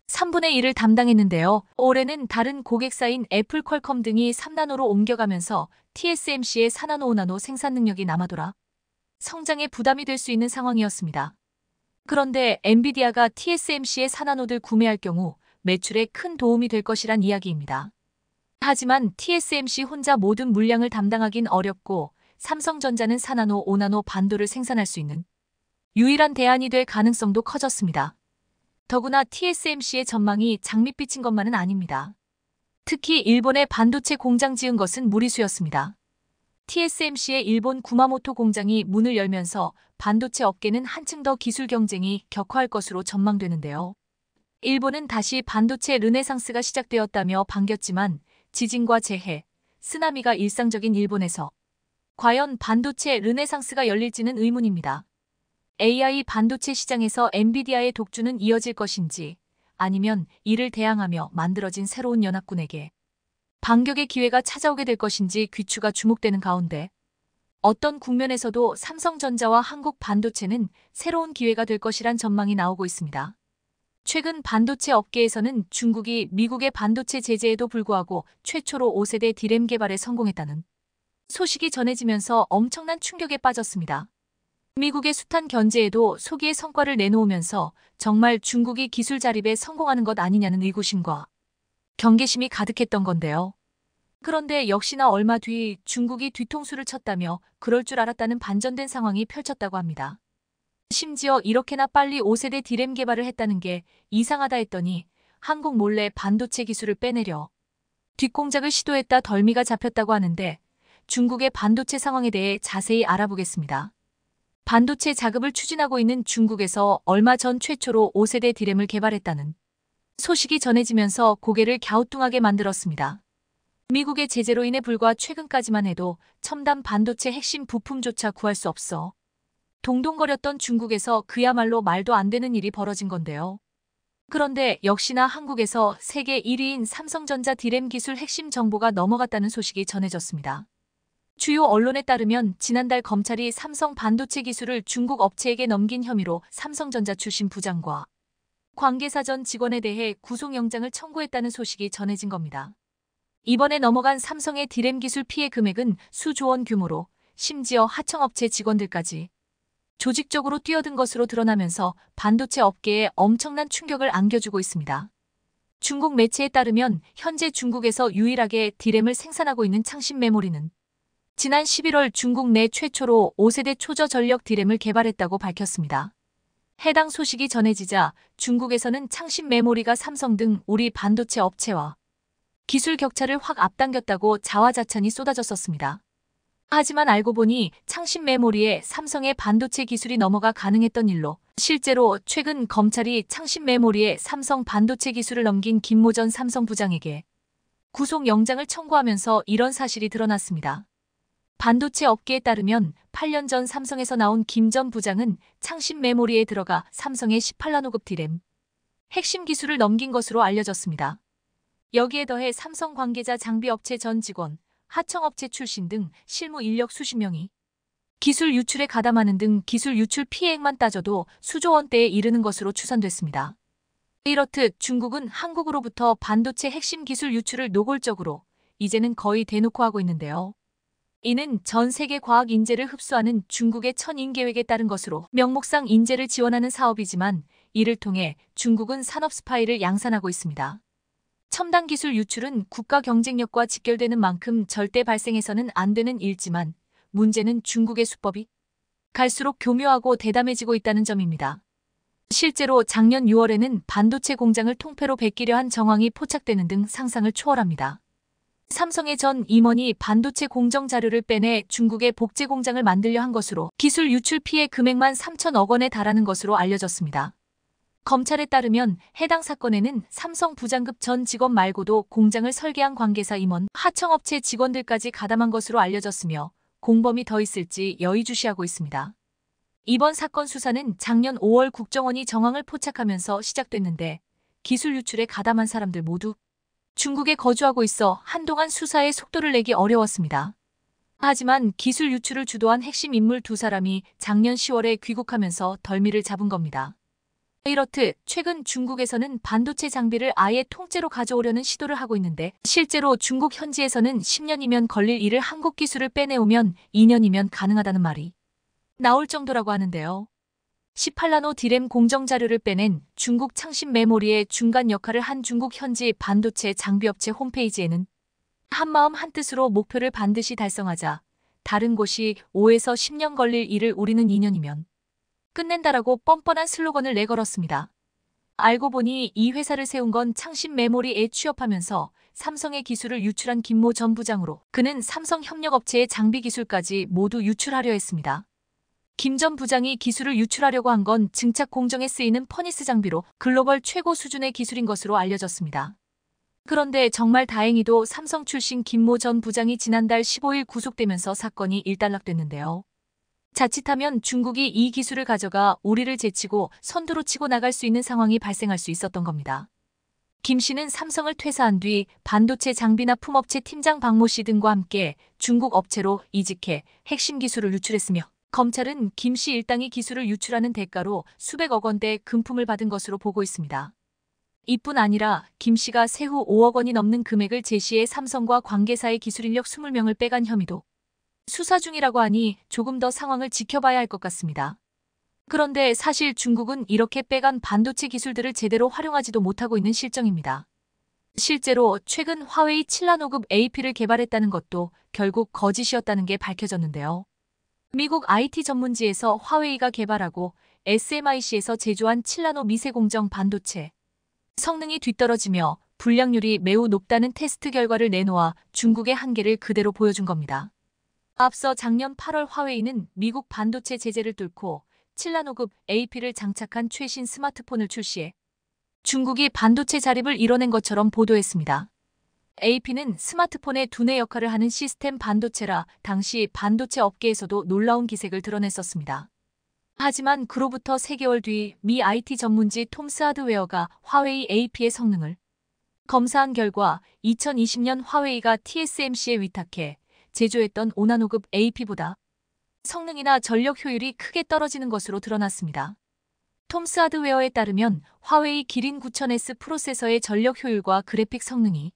3분의 1을 담당했는데요. 올해는 다른 고객사인 애플 퀄컴 등이 3나노로 옮겨가면서 TSMC의 사나노 오나노 생산 능력이 남아돌아 성장에 부담이 될 수 있는 상황이었습니다. 그런데 엔비디아가 TSMC의 산화노드 구매할 경우 매출에 큰 도움이 될 것이란 이야기입니다. 하지만 TSMC 혼자 모든 물량을 담당하긴 어렵고 삼성전자는 산화노 5나노 반도를 생산할 수 있는 유일한 대안이 될 가능성도 커졌습니다. 더구나 TSMC의 전망이 장밋빛인 것만은 아닙니다. 특히 일본의 반도체 공장 지은 것은 무리수였습니다. TSMC의 일본 구마모토 공장이 문을 열면서 반도체 업계는 한층 더 기술 경쟁이 격화할 것으로 전망되는데요. 일본은 다시 반도체 르네상스가 시작되었다며 반겼지만 지진과 재해, 쓰나미가 일상적인 일본에서 과연 반도체 르네상스가 열릴지는 의문입니다. AI 반도체 시장에서 엔비디아의 독주는 이어질 것인지 아니면 이를 대항하며 만들어진 새로운 연합군에게 반격의 기회가 찾아오게 될 것인지 귀추가 주목되는 가운데 어떤 국면에서도 삼성전자와 한국 반도체는 새로운 기회가 될 것이란 전망이 나오고 있습니다. 최근 반도체 업계에서는 중국이 미국의 반도체 제재에도 불구하고 최초로 5세대 디램 개발에 성공했다는 소식이 전해지면서 엄청난 충격에 빠졌습니다. 미국의 숱한 견제에도 소기의 성과를 내놓으면서 정말 중국이 기술 자립에 성공하는 것 아니냐는 의구심과 경계심이 가득했던 건데요. 그런데 역시나 얼마 뒤 중국이 뒤통수를 쳤다며 그럴 줄 알았다는 반전된 상황이 펼쳤다고 합니다. 심지어 이렇게나 빨리 5세대 디램 개발을 했다는 게 이상하다 했더니 한국 몰래 반도체 기술을 빼내려 뒷공작을 시도했다 덜미가 잡혔다고 하는데 중국의 반도체 상황에 대해 자세히 알아보겠습니다. 반도체 자급을 추진하고 있는 중국에서 얼마 전 최초로 5세대 디램을 개발했다는 소식이 전해지면서 고개를 갸우뚱하게 만들었습니다. 미국의 제재로 인해 불과 최근까지만 해도 첨단 반도체 핵심 부품조차 구할 수 없어 동동거렸던 중국에서 그야말로 말도 안 되는 일이 벌어진 건데요. 그런데 역시나 한국에서 세계 1위인 삼성전자 디램 기술 핵심 정보가 넘어갔다는 소식이 전해졌습니다. 주요 언론에 따르면 지난달 검찰이 삼성 반도체 기술을 중국 업체에게 넘긴 혐의로 삼성전자 출신 부장과 관계사 전 직원에 대해 구속영장을 청구했다는 소식이 전해진 겁니다. 이번에 넘어간 삼성의 디램 기술 피해 금액은 수조원 규모로 심지어 하청업체 직원들까지 조직적으로 뛰어든 것으로 드러나면서 반도체 업계에 엄청난 충격을 안겨주고 있습니다. 중국 매체에 따르면 현재 중국에서 유일하게 디램을 생산하고 있는 창신 메모리는 지난 11월 중국 내 최초로 5세대 초저 전력 디램을 개발했다고 밝혔습니다. 해당 소식이 전해지자 중국에서는 창신 메모리가 삼성 등 우리 반도체 업체와 기술 격차를 확 앞당겼다고 자화자찬이 쏟아졌었습니다. 하지만 알고 보니 창신 메모리에 삼성의 반도체 기술이 넘어가 가능했던 일로 실제로 최근 검찰이 창신 메모리에 삼성 반도체 기술을 넘긴 김모 전 삼성 부장에게 구속영장을 청구하면서 이런 사실이 드러났습니다. 반도체 업계에 따르면 8년 전 삼성에서 나온 김 전 부장은 창신 메모리에 들어가 삼성의 18나노급 디램 핵심 기술을 넘긴 것으로 알려졌습니다. 여기에 더해 삼성 관계자 장비업체 전 직원, 하청업체 출신 등 실무 인력 수십 명이 기술 유출에 가담하는 등 기술 유출 피해액만 따져도 수조 원대에 이르는 것으로 추산됐습니다. 이렇듯 중국은 한국으로부터 반도체 핵심 기술 유출을 노골적으로 이제는 거의 대놓고 하고 있는데요. 이는 전 세계 과학 인재를 흡수하는 중국의 천인 계획에 따른 것으로 명목상 인재를 지원하는 사업이지만 이를 통해 중국은 산업 스파이를 양산하고 있습니다. 첨단 기술 유출은 국가 경쟁력과 직결되는 만큼 절대 발생해서는 안 되는 일지만 문제는 중국의 수법이 갈수록 교묘하고 대담해지고 있다는 점입니다. 실제로 작년 6월에는 반도체 공장을 통폐로 베끼려 한 정황이 포착되는 등 상상을 초월합니다. 삼성의 전 임원이 반도체 공정 자료를 빼내 중국의 복제 공장을 만들려 한 것으로 기술 유출 피해 금액만 3천억 원에 달하는 것으로 알려졌습니다. 검찰에 따르면 해당 사건에는 삼성 부장급 전 직원 말고도 공장을 설계한 관계사 임원, 하청업체 직원들까지 가담한 것으로 알려졌으며 공범이 더 있을지 여의주시하고 있습니다. 이번 사건 수사는 작년 5월 국정원이 정황을 포착하면서 시작됐는데 기술 유출에 가담한 사람들 모두 중국에 거주하고 있어 한동안 수사에 속도를 내기 어려웠습니다. 하지만 기술 유출을 주도한 핵심 인물 두 사람이 작년 10월에 귀국하면서 덜미를 잡은 겁니다. 이렇듯 최근 중국에서는 반도체 장비를 아예 통째로 가져오려는 시도를 하고 있는데 실제로 중국 현지에서는 10년이면 걸릴 일을 한국 기술을 빼내오면 2년이면 가능하다는 말이 나올 정도라고 하는데요. 18나노 디램 공정 자료를 빼낸 중국 창신 메모리의 중간 역할을 한 중국 현지 반도체 장비업체 홈페이지에는 한마음 한뜻으로 목표를 반드시 달성하자. 다른 곳이 5에서 10년 걸릴 일을 우리는 2년이면 끝낸다라고 뻔뻔한 슬로건을 내걸었습니다. 알고 보니 이 회사를 세운 건 창신 메모리에 취업하면서 삼성의 기술을 유출한 김모 전 부장으로 그는 삼성 협력업체의 장비 기술까지 모두 유출하려 했습니다. 김전 부장이 기술을 유출하려고 한 건 증착 공정에 쓰이는 퍼니스 장비로 글로벌 최고 수준의 기술인 것으로 알려졌습니다. 그런데 정말 다행히도 삼성 출신 김 모 전 부장이 지난달 15일 구속되면서 사건이 일단락됐는데요. 자칫하면 중국이 이 기술을 가져가 오리를 제치고 선두로 치고 나갈 수 있는 상황이 발생할 수 있었던 겁니다. 김 씨는 삼성을 퇴사한 뒤 반도체 장비나 품업체 팀장 박 모 씨 등과 함께 중국 업체로 이직해 핵심 기술을 유출했으며 검찰은 김 씨 일당이 기술을 유출하는 대가로 수백억 원대의 금품을 받은 것으로 보고 있습니다. 이뿐 아니라 김 씨가 세후 5억 원이 넘는 금액을 제시해 삼성과 관계사의 기술인력 20명을 빼간 혐의도 수사 중이라고 하니 조금 더 상황을 지켜봐야 할 것 같습니다. 그런데 사실 중국은 이렇게 빼간 반도체 기술들을 제대로 활용하지도 못하고 있는 실정입니다. 실제로 최근 화웨이 칠라노급 AP를 개발했다는 것도 결국 거짓이었다는 게 밝혀졌는데요. 미국 IT 전문지에서 화웨이가 개발하고 SMIC에서 제조한 칠라노 미세공정 반도체. 성능이 뒤떨어지며 불량률이 매우 높다는 테스트 결과를 내놓아 중국의 한계를 그대로 보여준 겁니다. 앞서 작년 8월 화웨이는 미국 반도체 제재를 뚫고 칠라노급 AP를 장착한 최신 스마트폰을 출시해 중국이 반도체 자립을 이뤄낸 것처럼 보도했습니다. AP는 스마트폰의 두뇌 역할을 하는 시스템 반도체라 당시 반도체 업계에서도 놀라운 기색을 드러냈었습니다. 하지만 그로부터 3개월 뒤 미 IT 전문지 톰스 하드웨어가 화웨이 AP의 성능을 검사한 결과 2020년 화웨이가 TSMC에 위탁해 제조했던 5나노급 AP보다 성능이나 전력 효율이 크게 떨어지는 것으로 드러났습니다. 톰스 하드웨어에 따르면 화웨이 기린 9000S 프로세서의 전력 효율과 그래픽 성능이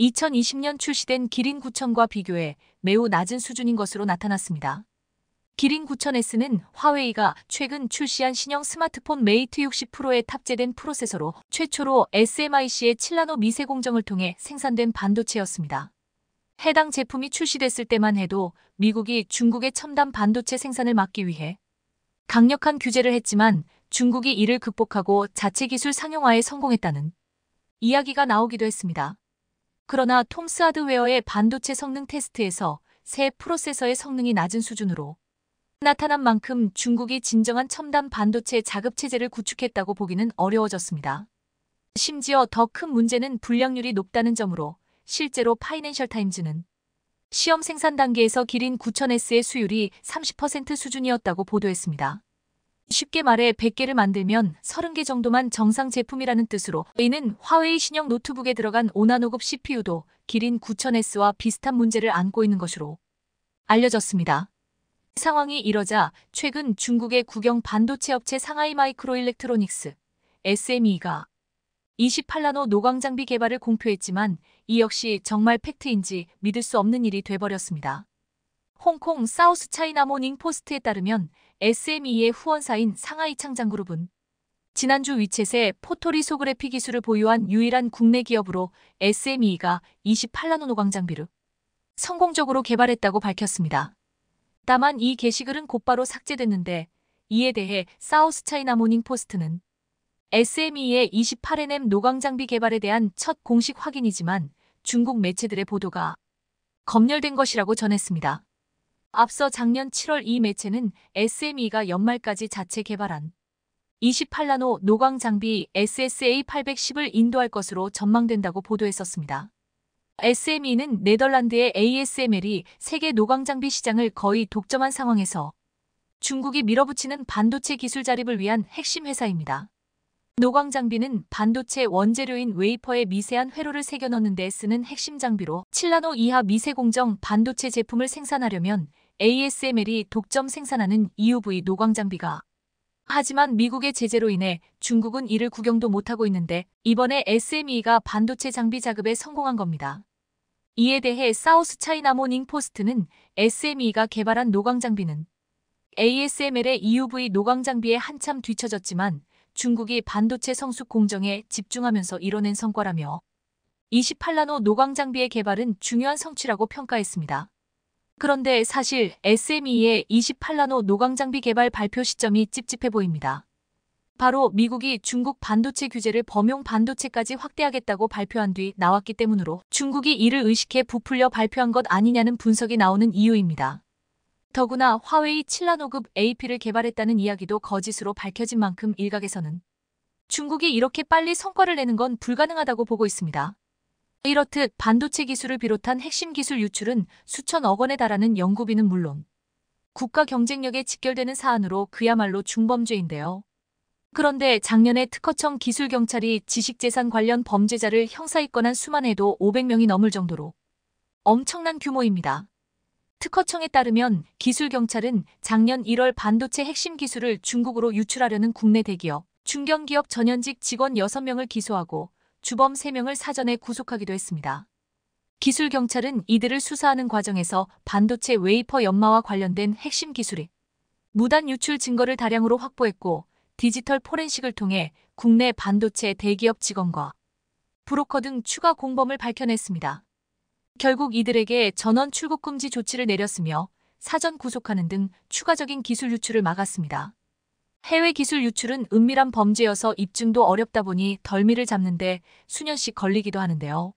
2020년 출시된 기린 9천과 비교해 매우 낮은 수준인 것으로 나타났습니다. 기린 9천 s 는 화웨이가 최근 출시한 신형 스마트폰 메이트 60 프로에 탑재된 프로세서로 최초로 SMIC의 칠라노 미세 공정을 통해 생산된 반도체였습니다. 해당 제품이 출시됐을 때만 해도 미국이 중국의 첨단 반도체 생산을 막기 위해 강력한 규제를 했지만 중국이 이를 극복하고 자체 기술 상용화에 성공했다는 이야기가 나오기도 했습니다. 그러나 톰스 하드웨어의 반도체 성능 테스트에서 새 프로세서의 성능이 낮은 수준으로 나타난 만큼 중국이 진정한 첨단 반도체 자급체제를 구축했다고 보기는 어려워졌습니다. 심지어 더 큰 문제는 불량률이 높다는 점으로 실제로 파이낸셜 타임즈는 시험 생산 단계에서 기린 9000S의 수율이 30% 수준이었다고 보도했습니다. 쉽게 말해 100개를 만들면 30개 정도만 정상 제품이라는 뜻으로 a 는 화웨이 신형 노트북에 들어간 5나노급 CPU도 기린 9000S와 비슷한 문제를 안고 있는 것으로 알려졌습니다. 상황이 이러자 최근 중국의 국영 반도체 업체 상하이 마이크로 일렉트로닉스 SME가 28나노 노광장비 개발을 공표했지만 이 역시 정말 팩트인지 믿을 수 없는 일이 돼버렸습니다. 홍콩 사우스 차이나 모닝 포스트에 따르면 SME의 후원사인 상하이 창장그룹은 지난주 위챗에 포토리소그래피 기술을 보유한 유일한 국내 기업으로 SME가 28나노 노 광장비를 성공적으로 개발했다고 밝혔습니다. 다만 이 게시글은 곧바로 삭제됐는데 이에 대해 사우스 차이나 모닝 포스트는 SME의 28nm 노광장비 개발에 대한 첫 공식 확인이지만 중국 매체들의 보도가 검열된 것이라고 전했습니다. 앞서 작년 7월 이 매체는 SME가 연말까지 자체 개발한 28나노 노광 장비 SSA810을 인도할 것으로 전망된다고 보도했었습니다. SME는 네덜란드의 ASML이 세계 노광 장비 시장을 거의 독점한 상황에서 중국이 밀어붙이는 반도체 기술 자립을 위한 핵심 회사입니다. 노광 장비는 반도체 원재료인 웨이퍼에 미세한 회로를 새겨 넣는 데 쓰는 핵심 장비로 7나노 이하 미세 공정 반도체 제품을 생산하려면 ASML이 독점 생산하는 EUV 노광 장비가 하지만 미국의 제재로 인해 중국은 이를 구경도 못하고 있는데 이번에 SME가 반도체 장비 작업에 성공한 겁니다. 이에 대해 사우스 차이나 모닝 포스트는 SME가 개발한 노광 장비는 ASML의 EUV 노광 장비에 한참 뒤처졌지만 중국이 반도체 성숙 공정에 집중하면서 이뤄낸 성과라며 28나노 노광 장비의 개발은 중요한 성취라고 평가했습니다. 그런데 사실 SME의 28나노 노광장비 개발 발표 시점이 찝찝해 보입니다. 바로 미국이 중국 반도체 규제를 범용 반도체까지 확대하겠다고 발표한 뒤 나왔기 때문으로 중국이 이를 의식해 부풀려 발표한 것 아니냐는 분석이 나오는 이유입니다. 더구나 화웨이 7나노급 AP를 개발했다는 이야기도 거짓으로 밝혀진 만큼 일각에서는 중국이 이렇게 빨리 성과를 내는 건 불가능하다고 보고 있습니다. 이렇듯 반도체 기술을 비롯한 핵심 기술 유출은 수천억 원에 달하는 연구비는 물론 국가 경쟁력에 직결되는 사안으로 그야말로 중범죄인데요. 그런데 작년에 특허청 기술경찰이 지식재산 관련 범죄자를 형사 입건한 수만 해도 500명이 넘을 정도로 엄청난 규모입니다. 특허청에 따르면 기술경찰은 작년 1월 반도체 핵심 기술을 중국으로 유출하려는 국내 대기업, 중견기업 전현직 직원 6명을 기소하고 주범 3명을 사전에 구속하기도 했습니다. 기술 경찰은 이들을 수사하는 과정에서 반도체 웨이퍼 연마와 관련된 핵심 기술이 무단 유출 증거를 다량으로 확보했고 디지털 포렌식을 통해 국내 반도체 대기업 직원과 브로커 등 추가 공범을 밝혀냈습니다. 결국 이들에게 전원 출국 금지 조치를 내렸으며 사전 구속하는 등 추가적인 기술 유출을 막았습니다. 해외 기술 유출은 은밀한 범죄여서 입증도 어렵다 보니 덜미를 잡는데 수년씩 걸리기도 하는데요.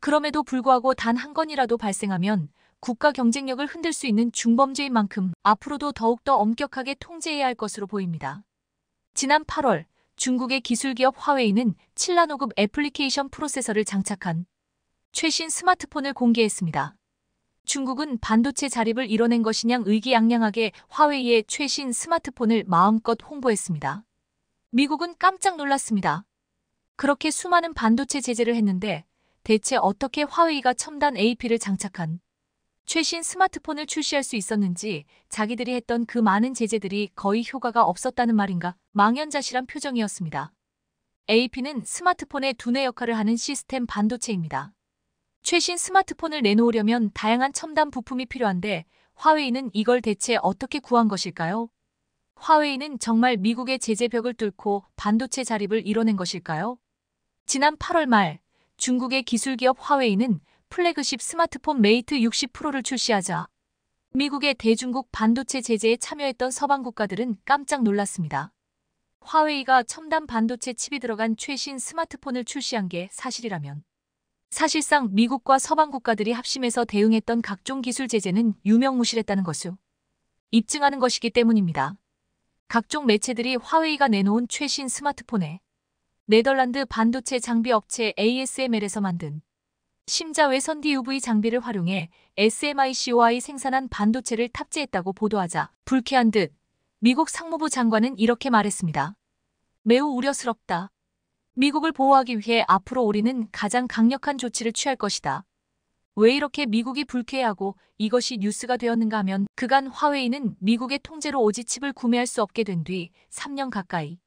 그럼에도 불구하고 단 한 건이라도 발생하면 국가 경쟁력을 흔들 수 있는 중범죄인 만큼 앞으로도 더욱더 엄격하게 통제해야 할 것으로 보입니다. 지난 8월 중국의 기술기업 화웨이는 칠라노급 애플리케이션 프로세서를 장착한 최신 스마트폰을 공개했습니다. 중국은 반도체 자립을 이뤄낸 것이냥 의기양양하게 화웨이의 최신 스마트폰을 마음껏 홍보했습니다. 미국은 깜짝 놀랐습니다. 그렇게 수많은 반도체 제재를 했는데 대체 어떻게 화웨이가 첨단 AP를 장착한 최신 스마트폰을 출시할 수 있었는지 자기들이 했던 그 많은 제재들이 거의 효과가 없었다는 말인가 망연자실한 표정이었습니다. AP는 스마트폰의 두뇌 역할을 하는 시스템 반도체입니다. 최신 스마트폰을 내놓으려면 다양한 첨단 부품이 필요한데 화웨이는 이걸 대체 어떻게 구한 것일까요? 화웨이는 정말 미국의 제재벽을 뚫고 반도체 자립을 이뤄낸 것일까요? 지난 8월 말 중국의 기술기업 화웨이는 플래그십 스마트폰 메이트 60 프로를 출시하자 미국의 대중국 반도체 제재에 참여했던 서방 국가들은 깜짝 놀랐습니다. 화웨이가 첨단 반도체 칩이 들어간 최신 스마트폰을 출시한 게 사실이라면 사실상 미국과 서방 국가들이 합심해서 대응했던 각종 기술 제재는 유명무실했다는 것을 입증하는 것이기 때문입니다. 각종 매체들이 화웨이가 내놓은 최신 스마트폰에 네덜란드 반도체 장비 업체 ASML에서 만든 심자외선 DUV 장비를 활용해 SMICOI 생산한 반도체를 탑재했다고 보도하자 불쾌한 듯 미국 상무부 장관은 이렇게 말했습니다. 매우 우려스럽다. 미국을 보호하기 위해 앞으로 우리는 가장 강력한 조치를 취할 것이다. 왜 이렇게 미국이 불쾌하고 이것이 뉴스가 되었는가 하면 그간 화웨이는 미국의 통제로 오지 칩을 구매할 수 없게 된 뒤 3년 가까이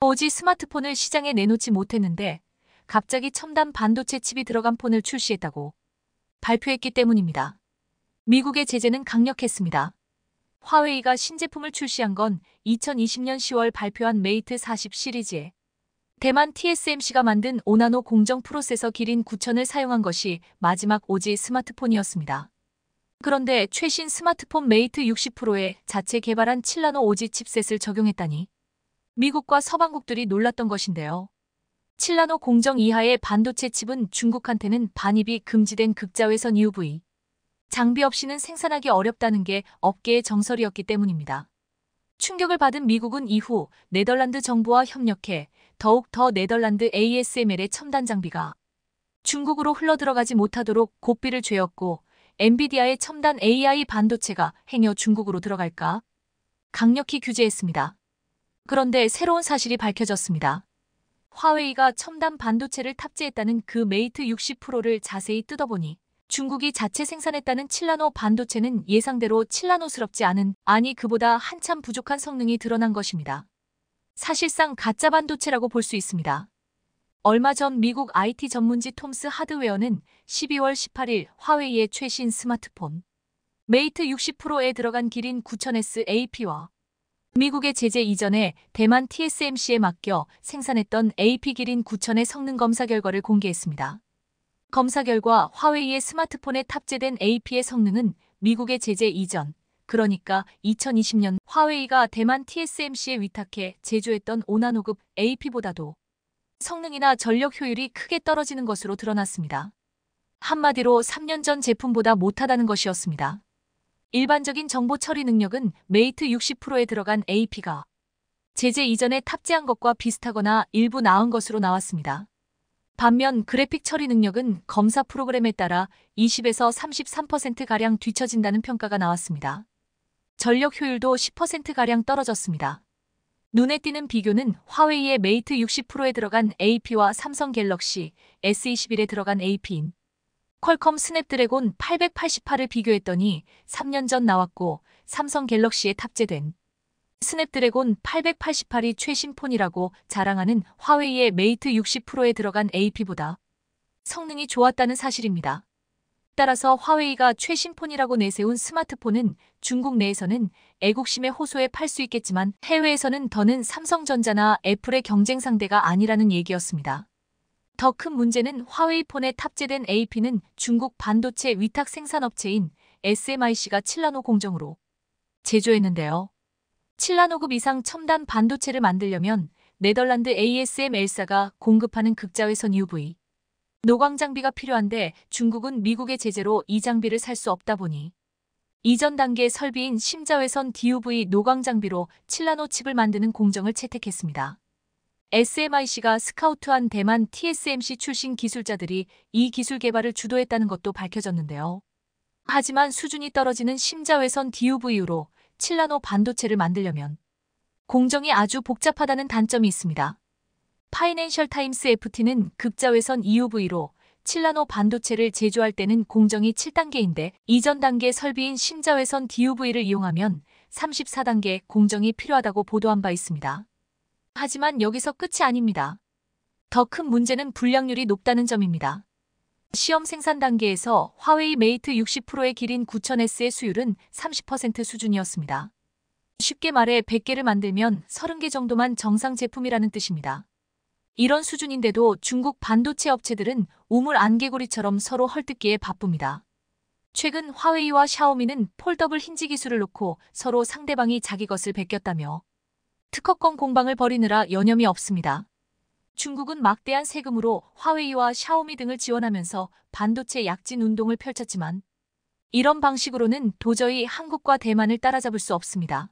오지 스마트폰을 시장에 내놓지 못했는데 갑자기 첨단 반도체 칩이 들어간 폰을 출시했다고 발표했기 때문입니다. 미국의 제재는 강력했습니다. 화웨이가 신제품을 출시한 건 2020년 10월 발표한 메이트 40 시리즈에 대만 TSMC가 만든 오나노 공정 프로세서 기린 9000을 사용한 것이 마지막 오지 스마트폰이었습니다. 그런데 최신 스마트폰 메이트 60 프로에 자체 개발한 7나노 오지 칩셋을 적용했다니 미국과 서방국들이 놀랐던 것인데요. 7나노 공정 이하의 반도체 칩은 중국한테는 반입이 금지된 극자외선 UV 장비 없이는 생산하기 어렵다는 게 업계의 정설이었기 때문입니다. 충격을 받은 미국은 이후 네덜란드 정부와 협력해 더욱 더 네덜란드 ASML의 첨단 장비가 중국으로 흘러들어가지 못하도록 고삐를 죄었고 엔비디아의 첨단 AI 반도체가 행여 중국으로 들어갈까 강력히 규제했습니다. 그런데 새로운 사실이 밝혀졌습니다. 화웨이가 첨단 반도체를 탑재했다는 그 메이트 60%를 자세히 뜯어보니 중국이 자체 생산했다는 칠라노 반도체는 예상대로 칠라노스럽지 않은 아니 그보다 한참 부족한 성능이 드러난 것입니다. 사실상 가짜 반도체라고 볼 수 있습니다. 얼마 전 미국 IT 전문지 톰스 하드웨어는 12월 18일 화웨이의 최신 스마트폰 메이트 60에 들어간 기린 9000S AP와 미국의 제재 이전에 대만 TSMC에 맡겨 생산했던 AP 기린 9000의 성능 검사 결과를 공개했습니다. 검사 결과 화웨이의 스마트폰에 탑재된 AP의 성능은 미국의 제재 이전 그러니까 2020년 화웨이가 대만 TSMC에 위탁해 제조했던 오나노급 AP보다도 성능이나 전력 효율이 크게 떨어지는 것으로 드러났습니다. 한마디로 3년 전 제품보다 못하다는 것이었습니다. 일반적인 정보 처리 능력은 메이트 60%에 들어간 AP가 제재 이전에 탑재한 것과 비슷하거나 일부 나은 것으로 나왔습니다. 반면 그래픽 처리 능력은 검사 프로그램에 따라 20에서 33%가량 뒤처진다는 평가가 나왔습니다. 전력 효율도 10%가량 떨어졌습니다. 눈에 띄는 비교는 화웨이의 메이트 60에 들어간 AP와 삼성 갤럭시 S21에 들어간 AP인 퀄컴 스냅드래곤 888을 비교했더니 3년 전 나왔고 삼성 갤럭시에 탑재된 스냅드래곤 888이 최신 폰이라고 자랑하는 화웨이의 메이트 60에 들어간 AP보다 성능이 좋았다는 사실입니다. 따라서 화웨이가 최신폰이라고 내세운 스마트폰은 중국 내에서는 애국심의 호소에 팔 수 있겠지만 해외에서는 더는 삼성전자나 애플의 경쟁 상대가 아니라는 얘기였습니다. 더 큰 문제는 화웨이 폰에 탑재된 AP는 중국 반도체 위탁 생산업체인 SMIC가 칠라노 공정으로 제조했는데요. 칠라노급 이상 첨단 반도체를 만들려면 네덜란드 ASML사가 공급하는 극자외선 UV 노광 장비가 필요한데 중국은 미국의 제재로 이 장비를 살 수 없다 보니 이전 단계 설비인 심자외선 DUV 노광 장비로 칠라노 칩을 만드는 공정을 채택했습니다. SMIC가 스카우트한 대만 TSMC 출신 기술자들이 이 기술 개발을 주도했다는 것도 밝혀졌는데요. 하지만 수준이 떨어지는 심자외선 DUV로 칠라노 반도체를 만들려면 공정이 아주 복잡하다는 단점이 있습니다. 파이낸셜 타임스 FT는 극자외선 EUV로 칠라노 반도체를 제조할 때는 공정이 7단계인데 이전 단계 설비인 심자외선 DUV를 이용하면 34단계 공정이 필요하다고 보도한 바 있습니다. 하지만 여기서 끝이 아닙니다. 더 큰 문제는 불량률이 높다는 점입니다. 시험 생산 단계에서 화웨이 메이트 60%의 길인 9000S의 수율은 30% 수준이었습니다. 쉽게 말해 100개를 만들면 30개 정도만 정상 제품이라는 뜻입니다. 이런 수준인데도 중국 반도체 업체들은 우물 안개구리처럼 서로 헐뜯기에 바쁩니다. 최근 화웨이와 샤오미는 폴더블 힌지 기술을 놓고 서로 상대방이 자기 것을 베꼈다며 특허권 공방을 벌이느라 여념이 없습니다. 중국은 막대한 세금으로 화웨이와 샤오미 등을 지원하면서 반도체 약진 운동을 펼쳤지만 이런 방식으로는 도저히 한국과 대만을 따라잡을 수 없습니다.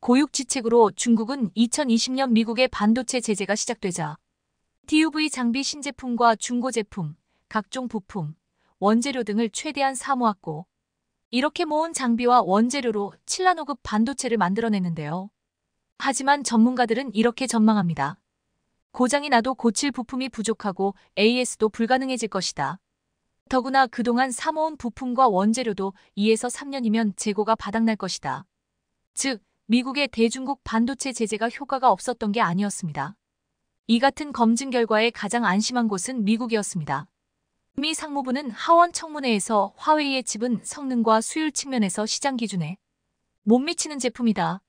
고육지책으로 중국은 2020년 미국의 반도체 제재가 시작되자 DUV 장비 신제품과 중고 제품, 각종 부품, 원재료 등을 최대한 사모았고 이렇게 모은 장비와 원재료로 7라노급 반도체를 만들어냈는데요. 하지만 전문가들은 이렇게 전망합니다. 고장이 나도 고칠 부품이 부족하고 AS도 불가능해질 것이다. 더구나 그동안 사모은 부품과 원재료도 2에서 3년이면 재고가 바닥날 것이다. 즉, 미국의 대중국 반도체 제재가 효과가 없었던 게 아니었습니다. 이 같은 검증 결과에 가장 안심한 곳은 미국이었습니다. 미 상무부는 하원 청문회에서 화웨이의 집은 성능과 수율 측면에서 시장 기준에 못 미치는 제품이다.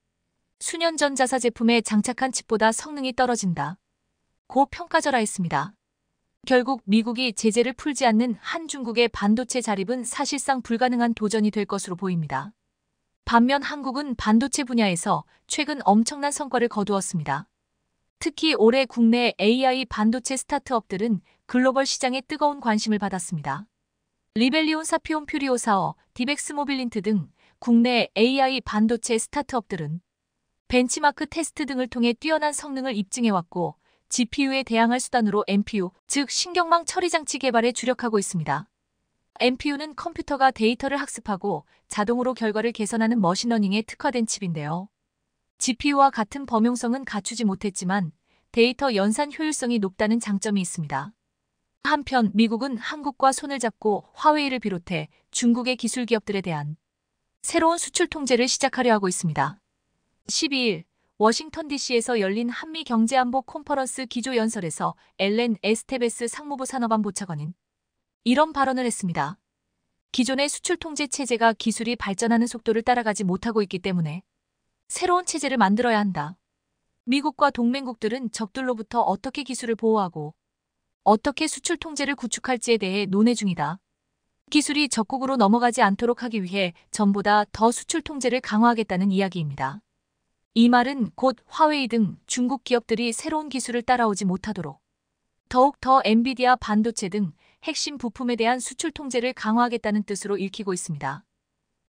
수년 전 자사 제품에 장착한 칩보다 성능이 떨어진다. 고 평가절하 했습니다. 결국 미국이 제재를 풀지 않는 한 중국의 반도체 자립은 사실상 불가능한 도전이 될 것으로 보입니다. 반면 한국은 반도체 분야에서 최근 엄청난 성과를 거두었습니다. 특히 올해 국내 AI 반도체 스타트업들은 글로벌 시장에 뜨거운 관심을 받았습니다. 리벨리온 사피온 퓨리오 사어, 디벡스 모빌린트 등 국내 AI 반도체 스타트업들은 벤치마크 테스트 등을 통해 뛰어난 성능을 입증해왔고 GPU에 대항할 수단으로 m p u 즉 신경망 처리장치 개발에 주력하고 있습니다. m p u 는 컴퓨터가 데이터를 학습하고 자동으로 결과를 개선하는 머신러닝에 특화된 칩인데요. GPU와 같은 범용성은 갖추지 못했지만 데이터 연산 효율성이 높다는 장점이 있습니다. 한편 미국은 한국과 손을 잡고 화웨이를 비롯해 중국의 기술 기업들에 대한 새로운 수출 통제를 시작하려 하고 있습니다. 12일 워싱턴 DC에서 열린 한미 경제안보 콘퍼런스 기조연설에서 엘렌 에스테베스 상무부 산업안보 차관인 이런 발언을 했습니다. 기존의 수출 통제 체제가 기술이 발전하는 속도를 따라가지 못하고 있기 때문에 새로운 체제를 만들어야 한다. 미국과 동맹국들은 적들로부터 어떻게 기술을 보호하고 어떻게 수출 통제를 구축할지에 대해 논의 중이다. 기술이 적국으로 넘어가지 않도록 하기 위해 전보다 더 수출 통제를 강화하겠다는 이야기입니다. 이 말은 곧 화웨이 등 중국 기업들이 새로운 기술을 따라오지 못하도록 더욱 더 엔비디아 반도체 등 핵심 부품에 대한 수출 통제를 강화하겠다는 뜻으로 읽히고 있습니다.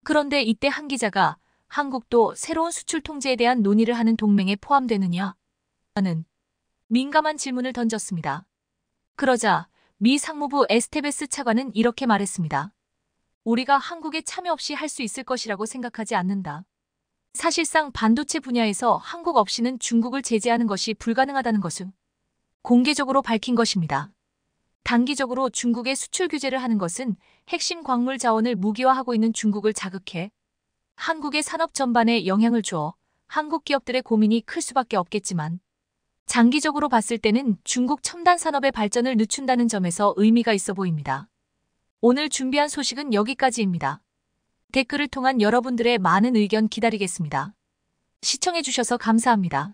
그런데 이때 한 기자가 한국도 새로운 수출 통제에 대한 논의를 하는 동맹에 포함되느냐? 라는 민감한 질문을 던졌습니다. 그러자 미 상무부 에스테베스 차관은 이렇게 말했습니다. 우리가 한국에 참여 없이 할 수 있을 것이라고 생각하지 않는다. 사실상 반도체 분야에서 한국 없이는 중국을 제재하는 것이 불가능하다는 것을 공개적으로 밝힌 것입니다. 단기적으로 중국의 수출 규제를 하는 것은 핵심 광물 자원을 무기화하고 있는 중국을 자극해 한국의 산업 전반에 영향을 주어 한국 기업들의 고민이 클 수밖에 없겠지만 장기적으로 봤을 때는 중국 첨단 산업의 발전을 늦춘다는 점에서 의미가 있어 보입니다. 오늘 준비한 소식은 여기까지입니다. 댓글을 통한 여러분들의 많은 의견 기다리겠습니다. 시청해주셔서 감사합니다.